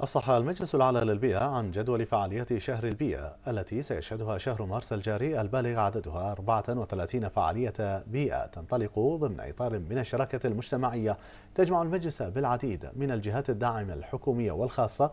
أفصح المجلس الأعلى للبيئة عن جدول فعاليات شهر البيئة التي سيشهدها شهر مارس الجاري البالغ عددها 34 فعالية بيئة تنطلق ضمن إطار من الشراكة المجتمعية تجمع المجلس بالعديد من الجهات الداعمة الحكومية والخاصة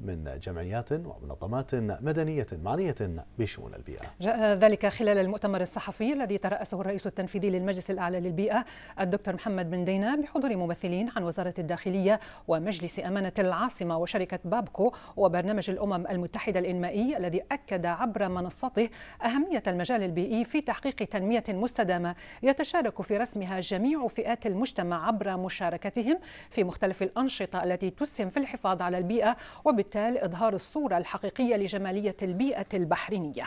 من جمعيات ومنظمات مدنية معنية بشؤون البيئة جاء ذلك خلال المؤتمر الصحفي الذي ترأسه الرئيس التنفيذي للمجلس الأعلى للبيئة الدكتور محمد بن دينا بحضور ممثلين عن وزارة الداخلية ومجلس أمانة العاصمة وشركة بابكو وبرنامج الأمم المتحدة الإنمائي الذي أكد عبر منصته أهمية المجال البيئي في تحقيق تنمية مستدامة يتشارك في رسمها جميع فئات المجتمع عبر مشاركتهم في مختلف الأنشطة التي تسهم في الحفاظ على البيئة وبالتالي وبالتالي إظهار الصورة الحقيقية لجمالية البيئة البحرينية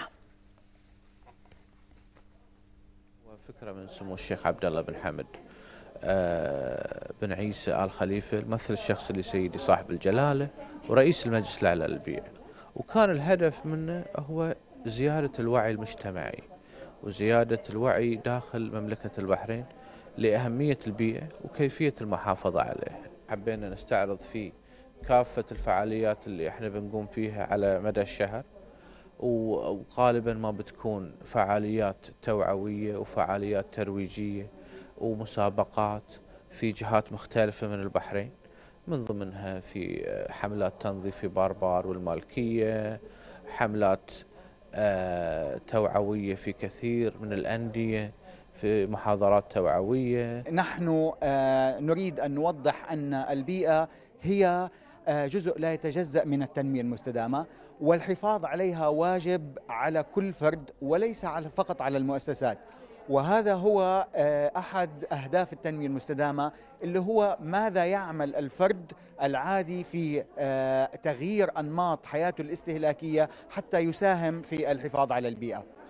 فكرة من سمو الشيخ عبد الله بن حمد آه، بن عيسى آل خليفة الممثل الشخصي لسيدي صاحب الجلالة ورئيس المجلس الأعلى للبيئة وكان الهدف منه هو زيادة الوعي المجتمعي وزيادة الوعي داخل مملكة البحرين لأهمية البيئة وكيفية المحافظة عليها حبينا نستعرض فيه كافة الفعاليات اللي احنا بنقوم فيها على مدى الشهر وغالبا ما بتكون فعاليات توعوية وفعاليات ترويجية ومسابقات في جهات مختلفة من البحرين من ضمنها في آه، حملات تنظيف في باربار والمالكية حملات آه، توعوية في كثير من الأندية في محاضرات توعوية نحن آه، نريد أن نوضح أن البيئة هي آه، جزء لا يتجزأ من التنمية المستدامة والحفاظ عليها واجب على كل فرد وليس فقط على المؤسسات وهذا هو آه، احد اهداف التنميه المستدامه اللي هو ماذا يعمل الفرد العادي في آه، تغيير انماط حياته الاستهلاكيه حتى يساهم في الحفاظ على البيئه